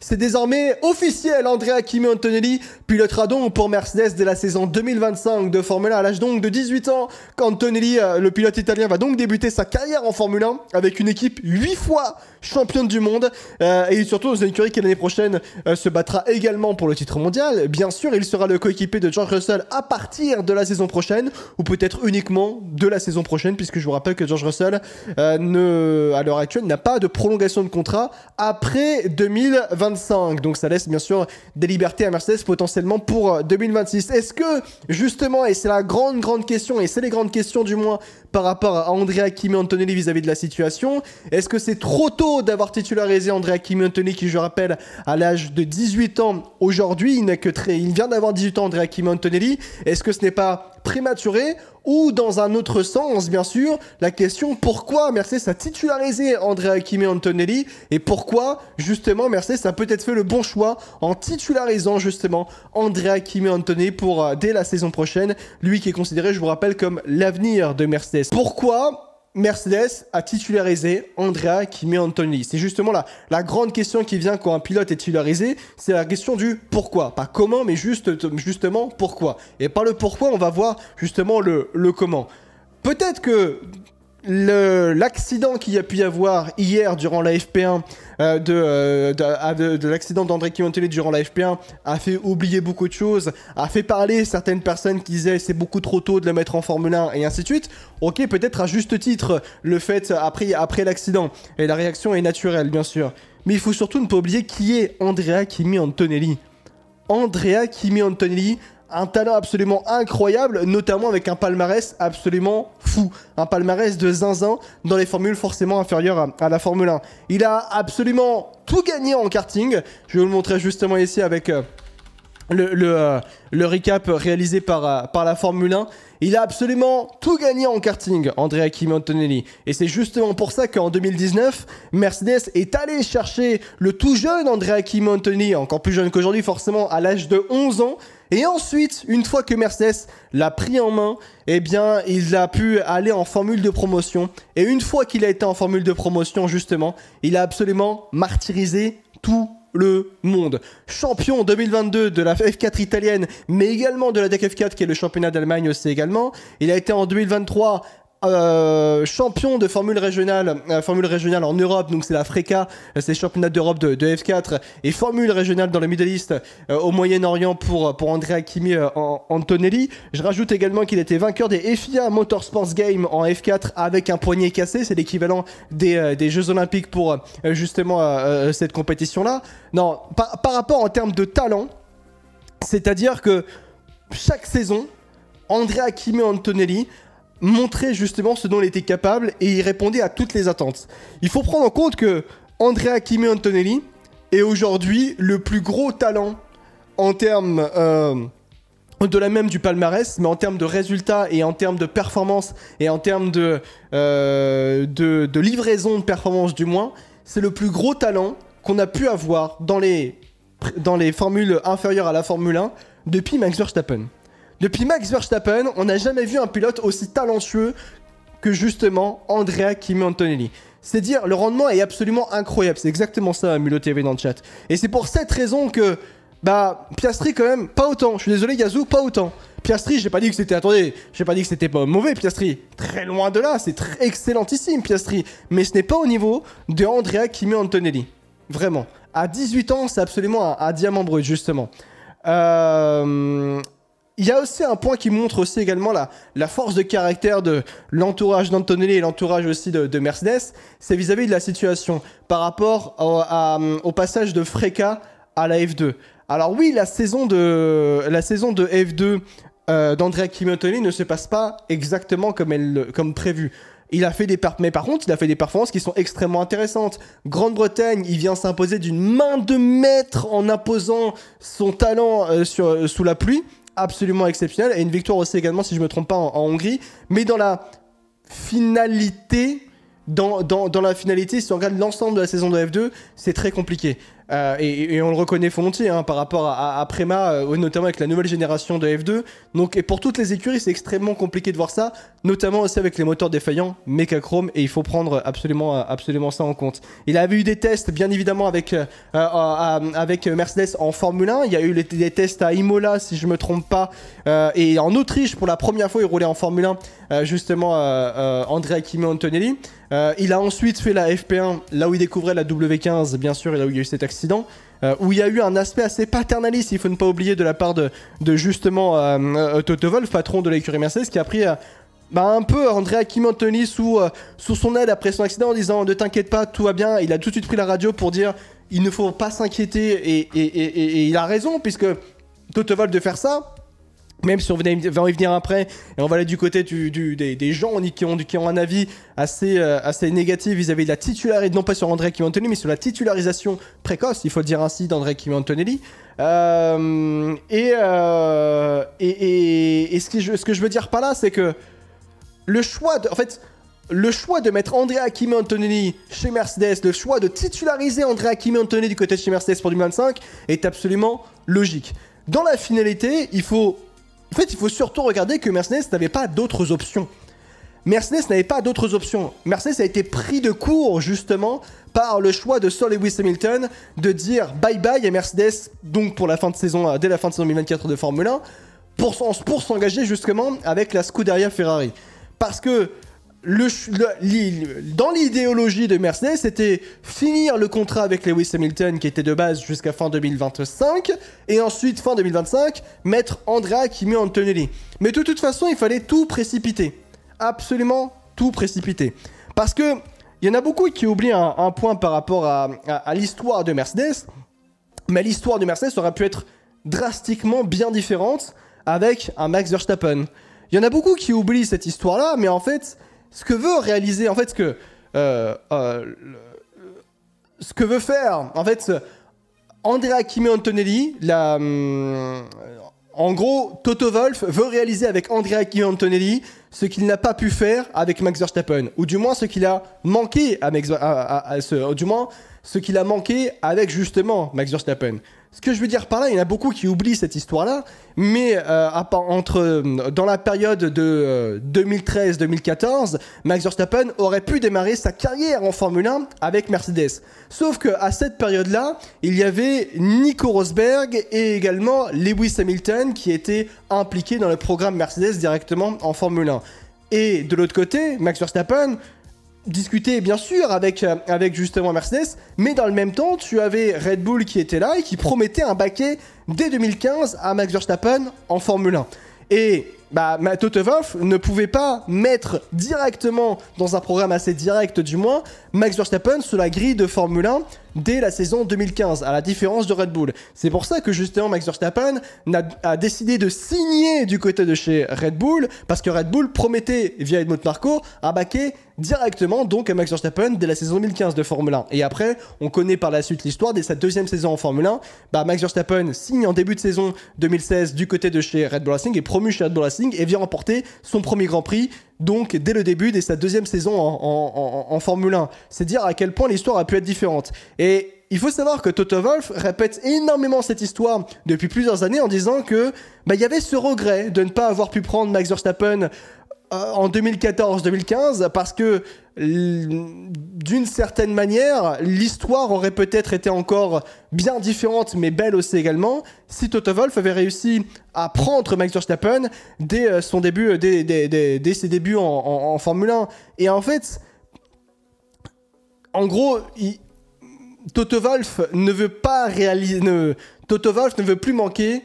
C'est désormais officiel, Andrea Kimi Antonelli pilotera donc pour Mercedes de la saison 2025 de Formule 1 à l'âge donc de 18 ans. Antonelli, euh, le pilote italien, va donc débuter sa carrière en Formule 1 avec une équipe 8 fois championne du monde euh, et surtout dans une écurie qui l'année prochaine euh, se battra également pour le titre mondial. Bien sûr, il sera le coéquipé de George Russell à partir de la saison prochaine ou peut-être uniquement de la saison prochaine puisque je vous rappelle que George Russell ne, à l'heure actuelle n'a pas de prolongation de contrat après 2025. 2025. Donc ça laisse bien sûr des libertés à Mercedes potentiellement pour 2026. Euh, est-ce que justement, et c'est la grande grande question, et c'est les grandes questions du moins par rapport à Andrea Kimi Antonelli vis-à-vis de la situation, est-ce que c'est trop tôt d'avoir titularisé Andrea Kimi Antonelli qui je rappelle à l'âge de 18 ans aujourd'hui, il, que très... il vient d'avoir 18 ans Andrea Kimi Antonelli, est-ce que ce n'est pas prématuré ou dans un autre sens, bien sûr, la question pourquoi Mercedes a titularisé Andrea Kim Antonelli et pourquoi justement Mercedes a peut-être fait le bon choix en titularisant justement Andrea Kim Antonelli pour euh, dès la saison prochaine, lui qui est considéré, je vous rappelle, comme l'avenir de Mercedes. Pourquoi Mercedes a titularisé Andrea qui met Anthony. C'est justement la, la grande question qui vient quand un pilote est titularisé, c'est la question du pourquoi. Pas comment, mais juste, justement pourquoi. Et par le pourquoi, on va voir justement le, le comment. Peut-être que l'accident qu'il y a pu y avoir hier durant la FP1 euh, de, euh, ah, de, de, l'accident d'André Kimontelli durant la FP1 a fait oublier beaucoup de choses, a fait parler certaines personnes qui disaient c'est beaucoup trop tôt de le mettre en Formule 1 et ainsi de suite. Ok, peut-être à juste titre le fait après, après l'accident et la réaction est naturelle bien sûr. Mais il faut surtout ne pas oublier qui est Andrea Kimi Antonelli. Andrea Kimi Antonelli, un talent absolument incroyable, notamment avec un palmarès absolument fou. Un palmarès de zinzin dans les formules forcément inférieures à, la Formule 1. Il a absolument tout gagné en karting. Je vais vous le montrer justement ici avec... Euh, le, euh, le, recap réalisé par, euh, par la Formule 1. Il a absolument tout gagné en karting, Andrea Kimi Et c'est justement pour ça qu'en 2019, Mercedes est allé chercher le tout jeune Andrea Kimi encore plus jeune qu'aujourd'hui forcément, à l'âge de 11 ans, et ensuite, une fois que Mercedes l'a pris en main, eh bien, il a pu aller en formule de promotion. Et une fois qu'il a été en formule de promotion, justement, il a absolument martyrisé tout le monde. Champion 2022 de la F4 italienne, mais également de la DEC F4 qui est le championnat d'Allemagne aussi également. Il a été en 2023 euh, champion de formule régionale, euh, formule régionale en Europe, donc c'est la FRECA, c'est championnat d'Europe de, F4, et formule régionale dans le Middle East euh, au Moyen-Orient pour, pour Andrea Antonelli. Je rajoute également qu'il était vainqueur des FIA Motorsports Games en F4 avec un poignet cassé, c'est l'équivalent des, Jeux Olympiques pour justement cette compétition-là. Non, par, rapport en termes de talent, c'est-à-dire que chaque saison, Andrea Kimi Antonelli montrait justement ce dont il était capable et il répondait à toutes les attentes. Il faut prendre en compte que Andrea Kimi Antonelli est aujourd'hui le plus gros talent en termes euh, de la même du palmarès, mais en termes de résultats et en termes de performance et en termes de, euh, livraison de performance du moins, c'est le plus gros talent qu'on a pu avoir dans les, dans les formules inférieures à la Formule 1 depuis Max Verstappen. Depuis Max Verstappen, on n'a jamais vu un pilote aussi talentueux que justement Andrea Kimi Antonelli. C'est dire, le rendement est absolument incroyable. C'est exactement ça, Mulot dans le chat. Et c'est pour cette raison que, bah, Piastri, quand même, pas autant. Je suis désolé, Yazoo, pas autant. Piastri, j'ai pas dit que c'était. Attendez, j'ai pas dit que c'était pas mauvais, Piastri. Très loin de là, c'est excellentissime, Piastri. Mais ce n'est pas au niveau de Andrea Kimi Antonelli. Vraiment. À 18 ans, c'est absolument un, un diamant brut, justement. Euh, il y a aussi un point qui montre aussi également la, la force de caractère de l'entourage d'Antonelli et l'entourage aussi de, de Mercedes, c'est vis-à-vis de la situation par rapport au, à, au passage de Freca à la F2. Alors oui, la saison de, la saison de F2 euh, d'Andrea Kimotoni ne se passe pas exactement comme, elle, comme prévu. Il a fait des mais par contre, il a fait des performances qui sont extrêmement intéressantes. Grande-Bretagne, il vient s'imposer d'une main de maître en imposant son talent euh, sur, euh, sous la pluie absolument exceptionnel. Et une victoire aussi également, si je ne me trompe pas, en, Hongrie. Mais dans la finalité, dans, dans, dans la finalité, si on regarde l'ensemble de la saison de F2, c'est très compliqué. Euh, et, on le reconnaît volontiers hein, par rapport à, à, Préma, euh, notamment avec la nouvelle génération de F2. Donc, et pour toutes les écuries, c'est extrêmement compliqué de voir ça, notamment aussi avec les moteurs défaillants, mécachrome et il faut prendre absolument, euh, absolument ça en compte. Il avait eu des tests, bien évidemment, avec, avec Mercedes en Formule 1. Il y a eu des tests à Imola, si je me trompe pas, et en Autriche, pour la première fois, il roulait en Formule 1, justement, Andrea Kimi Antonelli. il a ensuite fait la FP1, là où il découvrait la W15, bien sûr, et là où il y a eu cet accident euh, où il y a eu un aspect assez paternaliste, il faut ne pas oublier, de la part de, de justement euh, euh Toto patron de l'écurie Mercedes, qui a pris euh, bah, un peu Andrea Kimantoni sous, sous son aide après son accident en disant Ne t'inquiète pas, tout va bien. Il a tout de suite pris la radio pour dire Il ne faut pas s'inquiéter, et, et, et, et il a raison, puisque Toto de faire ça même si on va y venir après, et on va aller du côté des, gens qui ont, un avis assez, euh, assez négatif vis-à-vis de la titularisation, non pas sur André Kim Antonelli, mais sur la titularisation précoce, il faut dire ainsi, d'André Kim Antonelli. Euh, et, euh, ce, que je, veux dire par là, c'est que le choix de. En fait, le choix de mettre André kim Antonelli chez Mercedes, le choix de titulariser André Kim Antonelli du côté de chez Mercedes pour 2025 est absolument logique. Dans la finalité, il faut en fait, il faut surtout regarder que Mercedes n'avait pas d'autres options. Mercedes n'avait pas d'autres options. Mercedes a été pris de court justement par le choix de Sol Lewis Hamilton de dire bye bye à Mercedes donc pour la fin de saison euh, dès la fin de saison 2024 de Formule 1 pour, pour s'engager justement avec la Scuderia Ferrari. Parce que dans l'idéologie de Mercedes, c'était finir le contrat avec Lewis Hamilton qui était de base jusqu'à fin 2025 et ensuite fin 2025 mettre Andrea Kimi Antonelli. Mais de toute façon, il fallait tout précipiter, absolument tout précipiter, parce que il y en a beaucoup qui oublient un, point par rapport à, à l'histoire de Mercedes, mais l'histoire de Mercedes aurait pu être drastiquement bien différente avec un Max Verstappen. Il y en a beaucoup qui oublient cette histoire-là, mais en fait, ce que veut réaliser, en fait, ce que. Euh, euh, ce que veut faire, en fait, Andrea Kimi Antonelli, hum, en gros, Toto Wolf veut réaliser avec Andrea Kimi Antonelli ce qu'il n'a pas pu faire avec Max Verstappen, ou du moins ce qu'il a manqué du moins ce qu'il a manqué avec justement Max Verstappen ce que je veux dire par là, il y en a beaucoup qui oublient cette histoire-là, mais euh, entre, euh, dans la période de 2013-2014, euh, Max Verstappen aurait pu démarrer sa carrière en Formule 1 avec Mercedes. Sauf qu'à cette période-là, il y avait Nico Rosberg et également Lewis Hamilton qui étaient impliqués dans le programme Mercedes directement en Formule 1. Et de l'autre côté, Max Verstappen, discuter bien sûr avec, euh, avec justement Mercedes, mais dans le même temps, tu avais Red Bull qui était là et qui promettait un baquet dès 2015 à Max Verstappen en Formule 1. Et bah, Toto Wolff ne pouvait pas mettre directement dans un programme assez direct du moins Max Verstappen sur la grille de Formule 1 dès la saison 2015, à la différence de Red Bull. C'est pour ça que justement Max Verstappen a, décidé de signer du côté de chez Red Bull, parce que Red Bull promettait, via Edmund Marco, à baquer directement donc à Max Verstappen dès la saison 2015 de Formule 1. Et après, on connaît par la suite l'histoire, de sa deuxième saison en Formule 1, bah Max Verstappen signe en début de saison 2016 du côté de chez Red Bull Racing, est promu chez Red Bull Racing et vient remporter son premier Grand Prix donc dès le début, de sa deuxième saison en, Formule 1. C'est dire à quel point l'histoire a pu être différente. Et il faut savoir que Toto Wolff répète énormément cette histoire depuis plusieurs années en disant que bah, y avait ce regret de ne pas avoir pu prendre Max Verstappen euh, en 2014-2015 parce que d'une certaine manière, l'histoire aurait peut-être été encore bien différente, mais belle aussi également, si Toto wolf avait réussi à prendre Max Verstappen dès euh, son début, euh, dès, ses débuts en, Formule 1. Et en fait, en gros, il, Toto wolf ne veut pas réaliser, ne, Toto ne veut plus manquer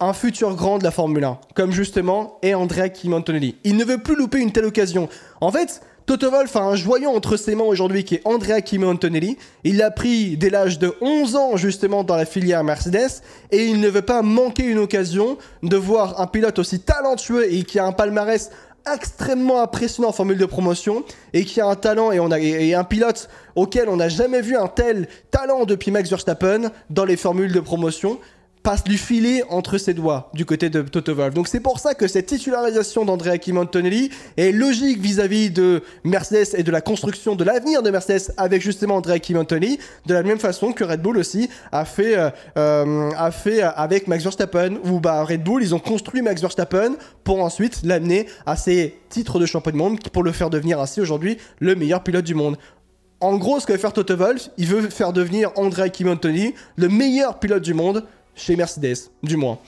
un futur grand de la Formule 1, comme justement est Andrea Kimontonelli. Il ne veut plus louper une telle occasion. En fait, Toto Wolf a un joyau entre ses mains aujourd'hui qui est Andrea Kimi Antonelli. Il l'a pris dès l'âge de 11 ans justement dans la filière Mercedes et il ne veut pas manquer une occasion de voir un pilote aussi talentueux et qui a un palmarès extrêmement impressionnant en formule de promotion et qui a un talent et un pilote auquel on n'a jamais vu un tel talent depuis Max Verstappen dans les formules de promotion passe du filet entre ses doigts du côté de Toto Wolff. Donc c'est pour ça que cette titularisation d'Andrea Kimantonelli est logique vis-à-vis de Mercedes et de la construction de l'avenir de Mercedes avec justement Andrea Kimantonelli, de la même façon que Red Bull aussi a fait, euh, a fait avec Max Verstappen, où bah, Red Bull, ils ont construit Max Verstappen pour ensuite l'amener à ses titres de champion du monde, pour le faire devenir ainsi aujourd'hui le meilleur pilote du monde. En gros, ce que veut faire Toto Wolff, il veut faire devenir Andrea Kimantonelli le meilleur pilote du monde chez Mercedes, du moins.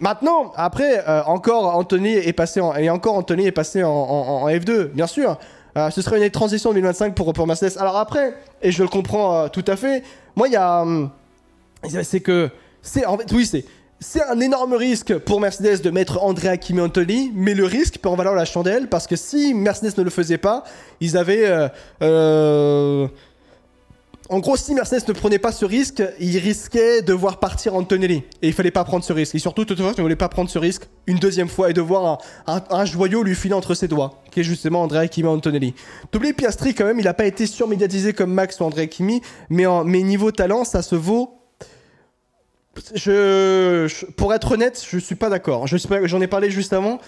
Maintenant, après, euh, encore Anthony est passé en, et encore Anthony est passé en, F2, bien sûr. Euh, ce serait une transition 2025 pour, pour Mercedes. Alors après, et je le comprends euh, tout à fait, moi, il y a. Hum, c'est que. C'est, oui, c'est. C'est un énorme risque pour Mercedes de mettre Andrea Kimi Anthony, mais le risque peut en valoir la chandelle parce que si Mercedes ne le faisait pas, ils avaient en gros, si Mercedes ne prenait pas ce risque, il risquait de voir partir Antonelli. Et il fallait pas prendre ce risque. Et surtout, il ne voulait pas prendre ce risque une deuxième fois et de voir un, joyau lui filer entre ses doigts, qui est justement André Kimi Antonelli. T'oublies Piastri quand même, il n'a pas été surmédiatisé comme Max ou André Kimi, mais, en, niveau talent, ça se vaut pour être honnête, je suis pas d'accord. J'en ai parlé juste avant.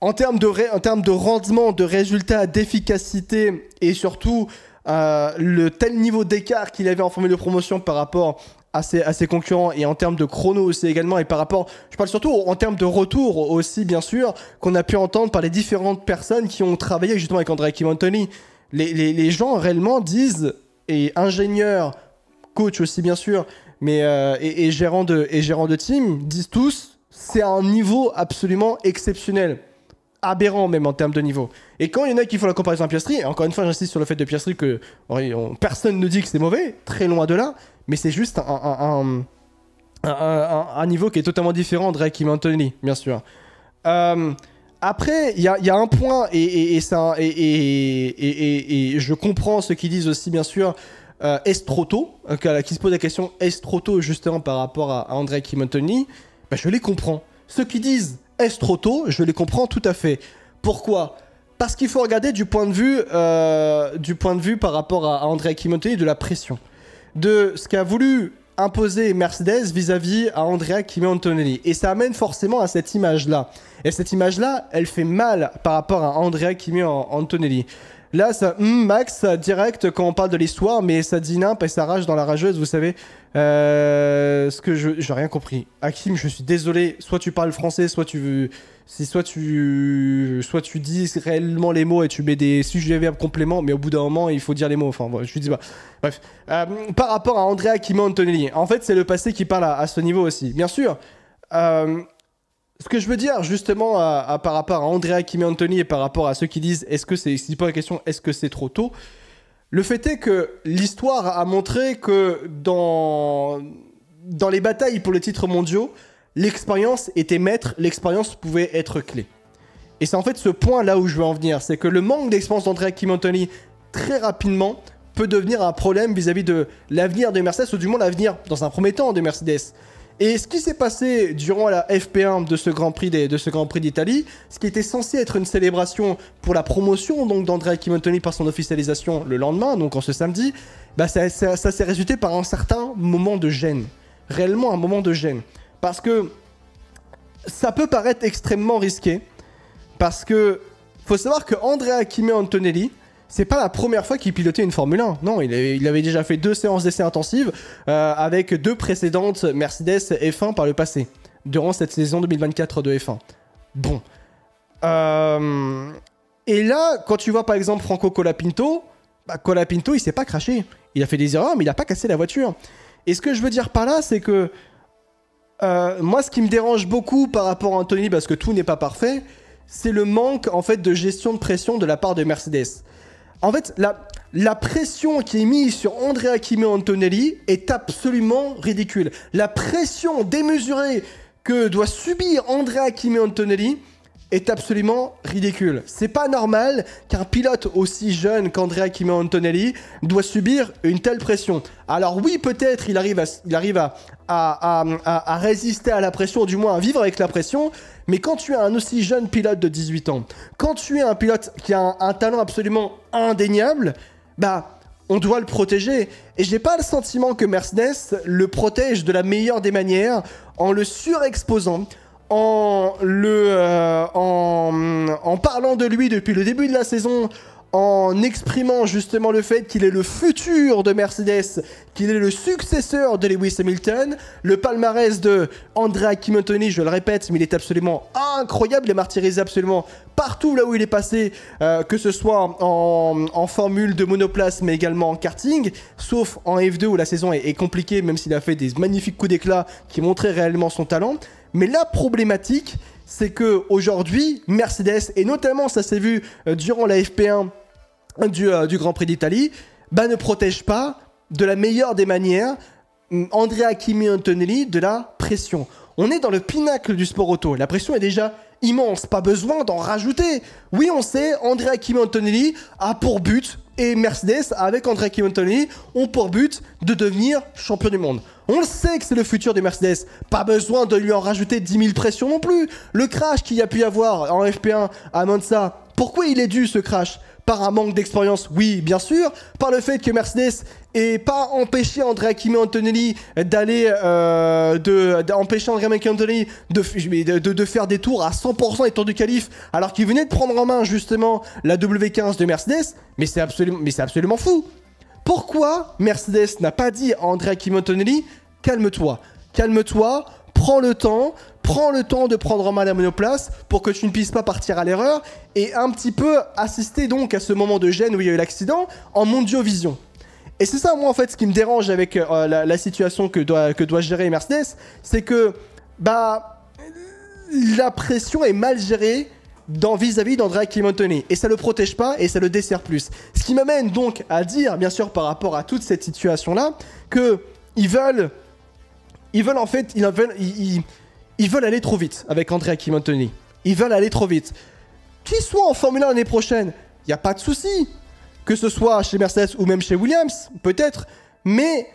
En termes de, en termes de rendement, de résultats, d'efficacité et surtout euh, le tel niveau d'écart qu'il avait en formule de promotion par rapport à ses, concurrents et en termes de chrono aussi également et par rapport, je parle surtout en termes de retour aussi bien sûr, qu'on a pu entendre par les différentes personnes qui ont travaillé justement avec André Kimontoni. Les, les, les, gens réellement disent, et ingénieurs, coach aussi bien sûr, mais euh, et, de, et gérants de team, disent tous, c'est un niveau absolument exceptionnel aberrant même en termes de niveau. Et quand il y en a qui font la comparaison à Piastri, encore une fois j'insiste sur le fait de Piastri que personne ne dit que c'est mauvais, très loin de là, mais c'est juste un, un, niveau qui est totalement différent de kimontoni. bien sûr. Euh, après, il y, a, un point, et, ça, et, je comprends ceux qui disent aussi, bien sûr, est-ce trop tôt Qui se pose la question, est-ce trop tôt justement par rapport à, André Kimantoni ben, Je les comprends. Ceux qui disent, est-ce trop tôt Je les comprends tout à fait. Pourquoi Parce qu'il faut regarder du point de vue, euh, du point de vue par rapport à, Andrea André de la pression. De ce qu'a voulu imposer Mercedes vis-à-vis -à, -vis à Andrea Kimi Et ça amène forcément à cette image-là. Et cette image-là, elle fait mal par rapport à Andrea Kimi Antonelli. Là, ça, hmm, Max, direct, quand on parle de l'histoire, mais ça dit n'impe et ça rage dans la rageuse, vous savez. Euh, ce que je. J'ai rien compris. Hakim, je suis désolé. Soit tu parles français, soit tu. Si soit tu. Soit tu dis réellement les mots et tu mets des sujets, verbes, compléments, mais au bout d'un moment, il faut dire les mots. Enfin, je dis pas. Bref. Euh, par rapport à Andrea Kim Antonelli, en fait, c'est le passé qui parle à, ce niveau aussi. Bien sûr. Euh, ce que je veux dire justement par rapport à Andrea Kimi Anthony et par rapport à ceux qui disent est-ce que c'est c'est pas la question est-ce que c'est trop tôt le fait est que l'histoire a montré que dans dans les batailles pour les titres mondiaux l'expérience était maître l'expérience pouvait être clé et c'est en fait ce point là où je veux en venir c'est que le manque d'expérience d'Andrea Kimi Anthony très rapidement peut devenir un problème vis-à-vis de l'avenir de Mercedes ou du moins l'avenir dans un premier temps de Mercedes et ce qui s'est passé durant la FP1 de ce Grand Prix d'Italie, ce qui était censé être une célébration pour la promotion donc d'Andrea Antonelli par son officialisation le lendemain, donc en ce samedi, bah, ça, s'est résulté par un certain moment de gêne, réellement un moment de gêne, parce que ça peut paraître extrêmement risqué, parce que faut savoir que Andrea Antonelli, c'est pas la première fois qu'il pilotait une Formule 1. Non, il avait, déjà fait deux séances d'essai intensives euh, avec deux précédentes Mercedes F1 par le passé, durant cette saison 2024 de F1. Bon. Euh, et là, quand tu vois par exemple Franco Colapinto, bah, Colapinto, il s'est pas craché. Il a fait des erreurs, mais il a pas cassé la voiture. Et ce que je veux dire par là, c'est que euh, moi, ce qui me dérange beaucoup par rapport à Anthony, parce que tout n'est pas parfait, c'est le manque en fait de gestion de pression de la part de Mercedes en fait, la, pression qui est mise sur Andrea Kimé Antonelli est absolument ridicule. La pression démesurée que doit subir Andrea Kimé Antonelli est absolument ridicule. C'est pas normal qu'un pilote aussi jeune qu'Andrea Kimé Antonelli doit subir une telle pression. Alors oui, peut-être il arrive, à résister à la pression, du moins à vivre avec la pression, mais quand tu es un aussi jeune pilote de 18 ans, quand tu es un pilote qui a un, talent absolument indéniable, bah on doit le protéger. Et je n'ai pas le sentiment que Mercedes le protège de la meilleure des manières en le surexposant, en le euh, en, en parlant de lui depuis le début de la saison, en exprimant justement le fait qu'il est le futur de Mercedes, qu'il est le successeur de Lewis Hamilton. Le palmarès de Andrea Kimotoni, je le répète, mais il est absolument incroyable, il est martyrisé absolument partout là où il est passé, euh, que ce soit en, formule de monoplace, mais également en karting, sauf en F2 où la saison est, compliquée, même s'il a fait des magnifiques coups d'éclat qui montraient réellement son talent. Mais la problématique, c'est que aujourd'hui, Mercedes, et notamment ça s'est vu euh, durant la FP1 euh, du, Grand Prix d'Italie, bah, ne protège pas de la meilleure des manières mm, Andrea Kimi Antonelli de la pression. On est dans le pinacle du sport auto. La pression est déjà immense, pas besoin d'en rajouter. Oui, on sait, Andrea Kimi Antonelli a pour but, et Mercedes, avec Andrea Kimi Antonelli, ont pour but de devenir champion du monde. On le sait que c'est le futur de Mercedes. Pas besoin de lui en rajouter 10 000 pressions non plus. Le crash qu'il y a pu y avoir en FP1 à Monza, pourquoi il est dû ce crash par un manque d'expérience, oui, bien sûr. Par le fait que Mercedes n'ait pas empêché André Hakimi Antonelli d'aller euh, de d'empêcher de faire des tours à 100% tours du calife alors qu'il venait de prendre en main justement la W15 de Mercedes mais c'est absolument absolument fou pourquoi Mercedes n'a pas dit à André Hakimi Antonelli calme-toi calme-toi prends le temps prends le temps de prendre en main la monoplace pour que tu ne puisses pas partir à l'erreur et un petit peu assister donc à ce moment de gêne où il y a eu l'accident en mondiovision. Et c'est ça moi en fait ce qui me dérange avec euh, la, situation que doit, que doit gérer Mercedes, c'est que bah la pression est mal gérée vis-à-vis d'André Clementoni et ça le protège pas et ça le dessert plus. Ce qui m'amène donc à dire bien sûr par rapport à toute cette situation là que ils veulent ils veulent en fait ils veulent ils ils veulent aller trop vite avec Andrea Antoni. Ils veulent aller trop vite. Qu'ils soient en Formule 1 l'année prochaine, il n'y a pas de souci. Que ce soit chez Mercedes ou même chez Williams, peut-être. Mais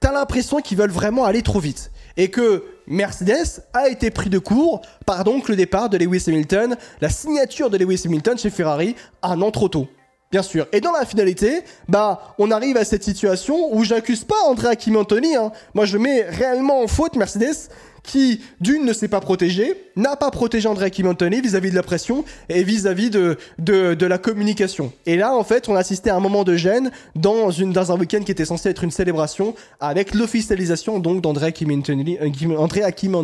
tu as l'impression qu'ils veulent vraiment aller trop vite. Et que Mercedes a été pris de court par donc le départ de Lewis Hamilton, la signature de Lewis Hamilton chez Ferrari un an trop tôt. Bien sûr. Et dans la finalité, bah, on arrive à cette situation où j'accuse pas Andrea Kimantoni. Hein. Moi, je mets réellement en faute Mercedes qui, d'une, ne s'est pas protégé, n'a pas protégé André Antonelli vis-à-vis de la pression et vis-à-vis de, de, la communication. Et là, en fait, on assisté à un moment de gêne dans, une, dans un week-end qui était censé être une célébration avec l'officialisation donc d'André entrée euh, à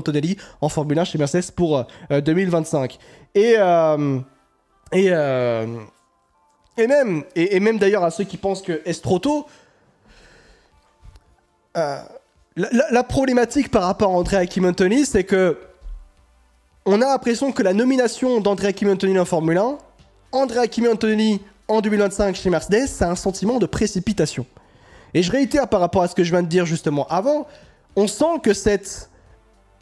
en Formule 1 chez Mercedes pour 2025. Euh, euh, et... et, et même, et, même d'ailleurs à ceux qui pensent que trop tôt la, problématique par rapport à André Antonelli, c'est que on a l'impression que la nomination d'André Antonelli en Formule 1, André Antonelli en 2025 chez Mercedes, c'est un sentiment de précipitation. Et je réitère par rapport à ce que je viens de dire justement avant, on sent que cette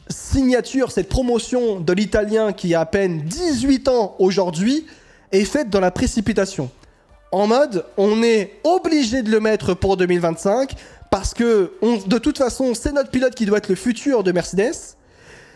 signature, cette promotion de l'Italien qui a à peine 18 ans aujourd'hui est faite dans la précipitation. En mode, on est obligé de le mettre pour 2025 parce que de toute façon, c'est notre pilote qui doit être le futur de Mercedes.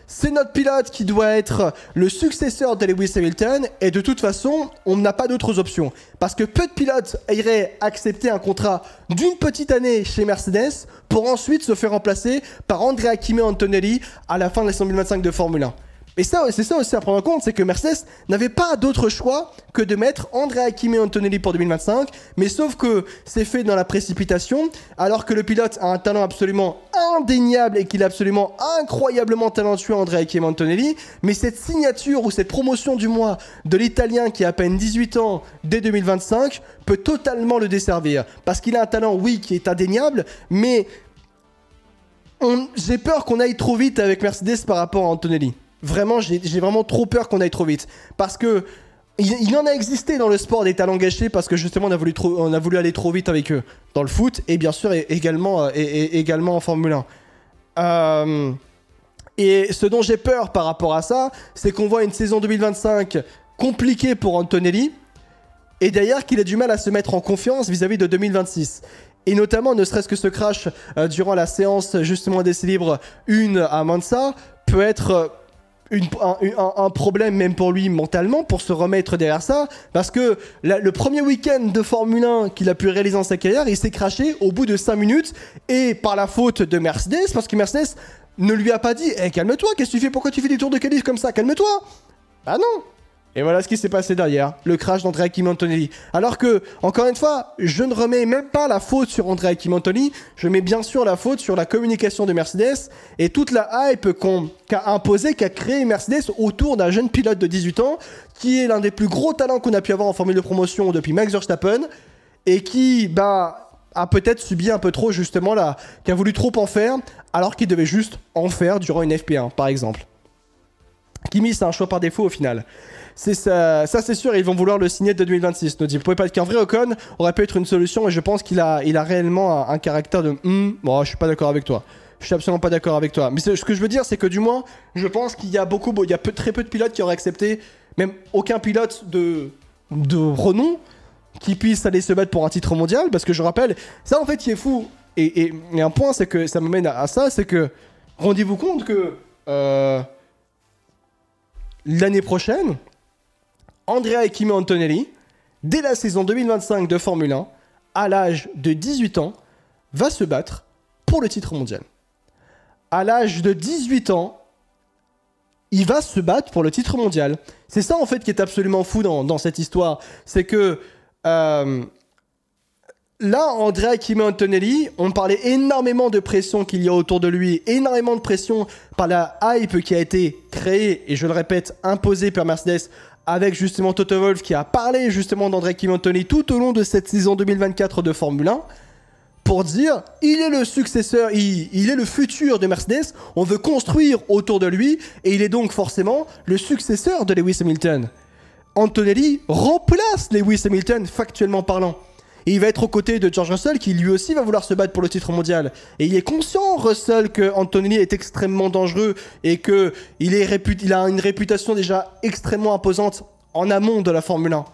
C'est notre pilote qui doit être le successeur de Lewis Hamilton. Et de toute façon, on n'a pas d'autres options. Parce que peu de pilotes iraient accepter un contrat d'une petite année chez Mercedes pour ensuite se faire remplacer par Andrea Kimi Antonelli à la fin de la 125 de Formule 1. Et ça, c'est ça aussi à prendre en compte, c'est que Mercedes n'avait pas d'autre choix que de mettre André Hakimi Antonelli pour 2025, mais sauf que c'est fait dans la précipitation, alors que le pilote a un talent absolument indéniable et qu'il est absolument incroyablement talentueux André Hakimi Antonelli, mais cette signature ou cette promotion du mois de l'Italien qui a à peine 18 ans dès 2025 peut totalement le desservir, parce qu'il a un talent, oui, qui est indéniable, mais j'ai peur qu'on aille trop vite avec Mercedes par rapport à Antonelli. Vraiment, j'ai vraiment trop peur qu'on aille trop vite. Parce que il, en a existé dans le sport des talents gâchés parce que justement on a voulu, trop, on a voulu aller trop vite avec eux. Dans le foot et bien sûr également, et, euh, également en Formule 1. Euh, et ce dont j'ai peur par rapport à ça, c'est qu'on voit une saison 2025 compliquée pour Antonelli et d'ailleurs qu'il a du mal à se mettre en confiance vis-à-vis de 2026. Et notamment, ne serait-ce que ce crash euh, durant la séance justement des libres 1 à Mansa peut être un, problème même pour lui mentalement pour se remettre derrière ça parce que le premier week-end de Formule 1 qu'il a pu réaliser en sa carrière il s'est craché au bout de 5 minutes et par la faute de Mercedes parce que Mercedes ne lui a pas dit Eh, calme-toi qu'est-ce que tu fais pourquoi tu fais des tours de calice comme ça calme-toi bah non et voilà ce qui s'est passé derrière, le crash d'André Kimantoni. Alors que, encore une fois, je ne remets même pas la faute sur André Kimantoni, je mets bien sûr la faute sur la communication de Mercedes et toute la hype qu'a imposé, imposée, qu'a créé Mercedes autour d'un jeune pilote de 18 ans, qui est l'un des plus gros talents qu'on a pu avoir en formule de promotion depuis Max Verstappen, et qui, bah, a peut-être subi un peu trop justement là, qui a voulu trop en faire, alors qu'il devait juste en faire durant une FP1, par exemple. Kimi, c'est un choix par défaut au final ça, c'est sûr, ils vont vouloir le signer de 2026. Nous dit qu'un vrai Ocon aurait pu être une solution et je pense qu'il a, il a réellement un, caractère de mm, bon, je suis pas d'accord avec toi. Je suis absolument pas d'accord avec toi. Mais ce que je veux dire, c'est que du moins, je pense qu'il y a beaucoup, il y a peu, très peu de pilotes qui auraient accepté, même aucun pilote de, de renom qui puisse aller se battre pour un titre mondial. Parce que je rappelle, ça en fait qui est fou. Et, un point, c'est que ça me mène à, ça, c'est que rendez-vous compte que euh, l'année prochaine, Andrea Kimi Antonelli, dès la saison 2025 de Formule 1, à l'âge de 18 ans, va se battre pour le titre mondial. À l'âge de 18 ans, il va se battre pour le titre mondial. C'est ça en fait qui est absolument fou dans, cette histoire. C'est que euh, là, Andrea Kimi Antonelli, on parlait énormément de pression qu'il y a autour de lui, énormément de pression par la hype qui a été créée, et je le répète, imposée par Mercedes avec justement Toto Wolff qui a parlé justement d'André Kimantoni tout au long de cette saison 2024 de Formule 1 pour dire il est le successeur, il, il, est le futur de Mercedes, on veut construire autour de lui et il est donc forcément le successeur de Lewis Hamilton. Antonelli remplace Lewis Hamilton factuellement parlant. Et il va être aux côtés de George Russell qui lui aussi va vouloir se battre pour le titre mondial. Et il est conscient, Russell, que est extrêmement dangereux et que il, est il a une réputation déjà extrêmement imposante en amont de la Formule 1.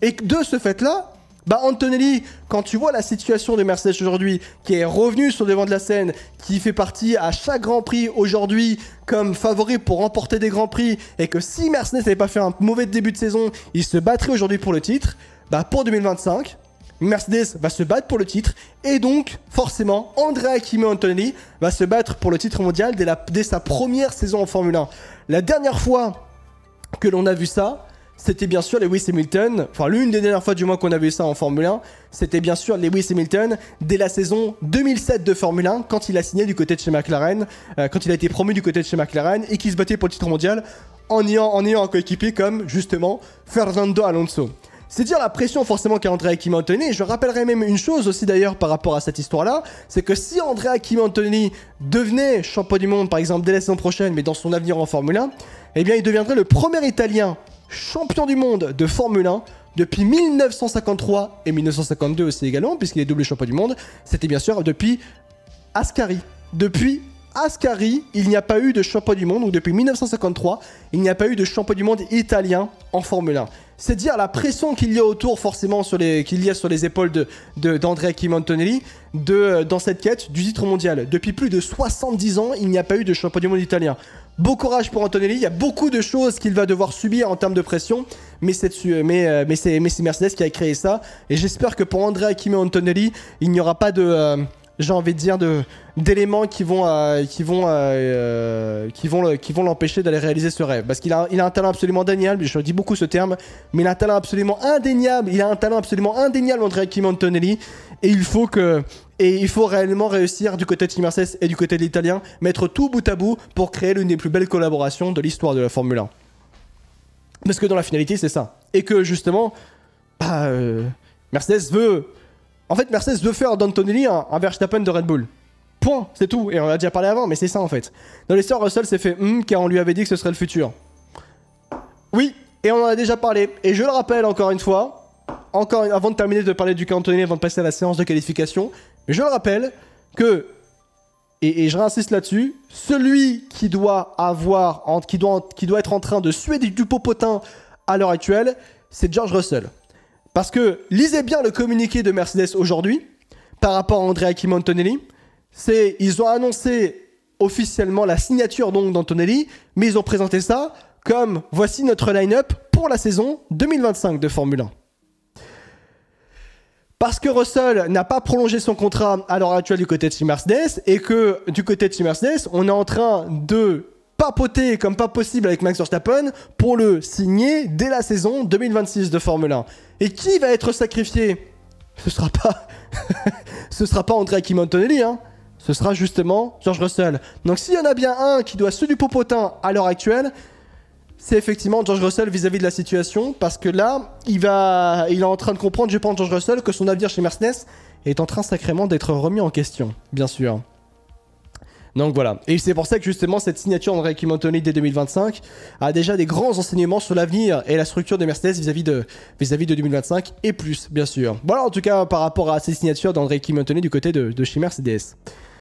Et de ce fait-là, bah Antonelli, quand tu vois la situation de Mercedes aujourd'hui, qui est revenu sur le devant de la scène, qui fait partie à chaque Grand Prix aujourd'hui comme favori pour remporter des Grands Prix, et que si Mercedes n'avait pas fait un mauvais début de saison, il se battrait aujourd'hui pour le titre, bah pour 2025, Mercedes va se battre pour le titre et donc forcément Andrea Kimi Antonelli va se battre pour le titre mondial dès, sa première saison en Formule 1. La dernière fois que l'on a vu ça, c'était bien sûr Lewis Hamilton, enfin l'une des dernières fois du moins qu'on a vu ça en Formule 1, c'était bien sûr Lewis Hamilton dès la saison 2007 de Formule 1 quand il a signé du côté de chez McLaren, euh, quand il a été promu du côté de chez McLaren et qui se battait pour le titre mondial en ayant, en ayant un coéquipier comme justement Fernando Alonso. C'est dire la pression forcément qu'a André Chimantoni, Je rappellerai même une chose aussi d'ailleurs par rapport à cette histoire-là, c'est que si Andrea Chimantoni devenait champion du monde par exemple dès la saison prochaine, mais dans son avenir en Formule 1, eh bien il deviendrait le premier Italien champion du monde de Formule 1 depuis 1953 et 1952 aussi également, puisqu'il est double champion du monde. C'était bien sûr depuis Ascari. Depuis Ascari, il n'y a pas eu de champion du monde, ou depuis 1953, il n'y a pas eu de champion du monde italien en Formule 1 c'est dire la pression qu'il y a autour forcément sur les qu'il y a sur les épaules de d'André Kimontonelli de euh, dans cette quête du titre mondial. Depuis plus de 70 ans, il n'y a pas eu de champion du monde italien. Beau courage pour Antonelli, il y a beaucoup de choses qu'il va devoir subir en termes de pression, mais euh, c'est mais, Mercedes qui a créé ça et j'espère que pour André Kimontonelli, Antonelli, il n'y aura pas de euh, j'ai envie de dire, de, d'éléments qui vont, euh, qui vont, euh, euh, qui vont, qui vont l'empêcher d'aller réaliser ce rêve. Parce qu'il a, il a un talent absolument indéniable, je dis beaucoup ce terme, mais il a un talent absolument indéniable, il a un talent absolument indéniable, André antonelli et il faut que, et il faut réellement réussir du côté de Mercedes et du côté de l'Italien, mettre tout bout à bout pour créer l'une des plus belles collaborations de l'histoire de la Formule 1. Parce que dans la finalité, c'est ça. Et que justement, bah, Mercedes veut en fait, Mercedes veut faire d'Antonelli un, un Verstappen de Red Bull. Point, c'est tout. Et on en a déjà parlé avant, mais c'est ça en fait. Dans l'histoire, Russell s'est fait hum car on lui avait dit que ce serait le futur. Oui, et on en a déjà parlé. Et je le rappelle encore une fois, encore avant de terminer de parler du cantonnier, avant de passer à la séance de qualification, je le rappelle que, et, je réinsiste là-dessus, celui qui doit avoir, qui doit, qui doit être en train de suer du, du popotin à l'heure actuelle, c'est George Russell. Parce que lisez bien le communiqué de Mercedes aujourd'hui par rapport à Andrea Kimontonelli. C'est ils ont annoncé officiellement la signature donc d'Antonelli, mais ils ont présenté ça comme voici notre line-up pour la saison 2025 de Formule 1. Parce que Russell n'a pas prolongé son contrat à l'heure actuelle du côté de chez Mercedes et que du côté de chez Mercedes, on est en train de papoter comme pas possible avec Max Verstappen pour le signer dès la saison 2026 de Formule 1. Et qui va être sacrifié Ce sera pas ce sera pas André Kimontonelli hein. Ce sera justement George Russell. Donc s'il y en a bien un qui doit se du popotin à l'heure actuelle, c'est effectivement George Russell vis-à-vis de la situation parce que là, il va il est en train de comprendre, je pense George Russell que son avenir chez Mercedes est en train sacrément d'être remis en question, bien sûr. Donc voilà. Et c'est pour ça que justement cette signature d'André Kimontoni dès 2025 a déjà des grands enseignements sur l'avenir et la structure de Mercedes vis-à-vis de, vis -vis de 2025 et plus, bien sûr. Voilà en tout cas par rapport à ces signatures d'André Kimontoni du côté de, de chez Mercedes.